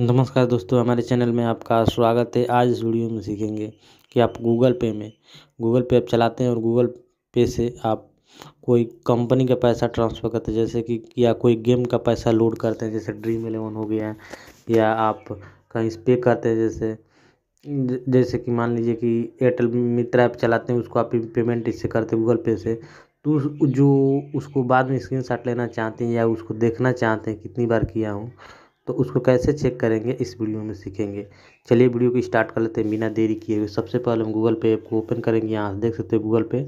नमस्कार दोस्तों हमारे चैनल में आपका स्वागत है आज इस वीडियो में सीखेंगे कि आप गूगल पे में गूगल पे आप चलाते हैं और गूगल पे से आप कोई कंपनी का पैसा ट्रांसफ़र करते हैं जैसे कि या कोई गेम का पैसा लोड करते हैं जैसे ड्रीम एलेवन हो गया या आप कहीं पे करते हैं जैसे जैसे कि मान लीजिए कि एयरटेल मित्र ऐप चलाते हैं उसको आप पेमेंट इससे करते हैं गूगल पे से तो जो उसको बाद में स्क्रीन लेना चाहते हैं या उसको देखना चाहते हैं कितनी बार किया हूँ तो उसको कैसे चेक करेंगे इस वीडियो में सीखेंगे चलिए वीडियो को स्टार्ट कर लेते हैं बिना देरी किए हुए सबसे पहले हम गूगल पे ऐप को ओपन करेंगे यहाँ देख सकते हैं गूगल पे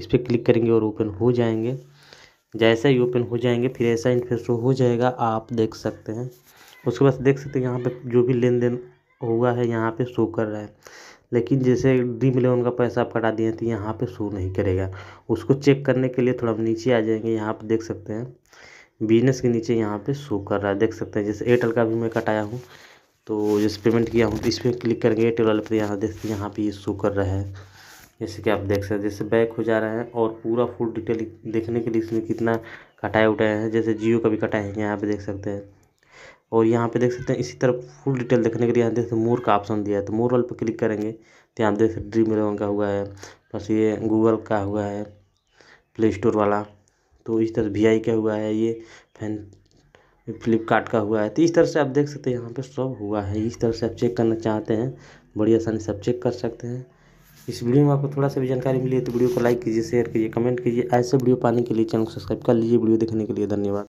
इस पर क्लिक करेंगे और ओपन हो जाएंगे जैसे ही ओपन हो जाएंगे फिर ऐसा इंटरफेस हो जाएगा आप देख सकते हैं उसके बाद देख सकते हैं यहाँ पर जो भी लेन देन हुआ है यहाँ पर शो कर रहा है लेकिन जैसे ड्रीम इलेवन का पैसा आप कटा दिए तो यहाँ पर शो नहीं करेगा उसको चेक करने के लिए थोड़ा नीचे आ जाएंगे यहाँ पर देख सकते हैं बिजनेस के नीचे यहाँ पे शो कर रहा है देख सकते हैं जैसे एयरटेल का भी मैं कटाया हूँ तो जैसे पेमेंट किया हूँ तो इस पर क्लिक करेंगे एयरटेल वाले पर यहाँ देखते यहाँ पर ये शो कर रहा है जैसे कि आप देख सकते हैं जैसे बैक हो जा रहा है और पूरा फुल डिटेल देखने के लिए इसमें कितना कटाए उठाए हैं जैसे जियो का भी कटाए हैं यहाँ पर देख सकते हैं और यहाँ पे देख सकते हैं इसी तरफ फुल डिटेल देखने के लिए यहाँ देखते मोर का ऑप्शन दिया है तो मोर वाल पर क्लिक करेंगे तो यहाँ देख सकते ड्रीम इलेवन का हुआ है बस ये गूगल का हुआ है प्ले स्टोर वाला तो इस तरह वी आई का हुआ है ये फैन फ्लिपकार्ट का हुआ है तो इस तरह से आप देख सकते हैं यहाँ पे सब हुआ है इस तरह से आप चेक करना चाहते हैं बड़ी आसानी से आप चेक कर सकते हैं इस वीडियो में आपको थोड़ा सा भी जानकारी मिली है तो वीडियो को लाइक कीजिए शेयर कीजिए कमेंट कीजिए ऐसे वीडियो पाने के लिए चैनल को सब्सक्राइब कर लीजिए वीडियो देखने के लिए धन्यवाद